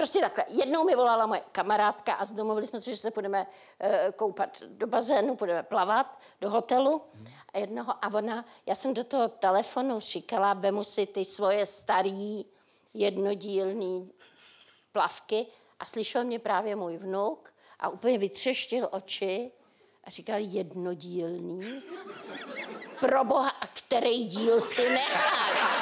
Prostě takhle. Jednou mi volala moje kamarádka a zdomovili jsme se, že se půjdeme uh, koupat do bazénu, půjdeme plavat do hotelu. A jednoho, a ona, já jsem do toho telefonu říkala, vemu si ty svoje starý jednodílný plavky a slyšel mě právě můj vnuk a úplně vytřeštil oči a říkal jednodílný. Pro boha, a který díl si necháš?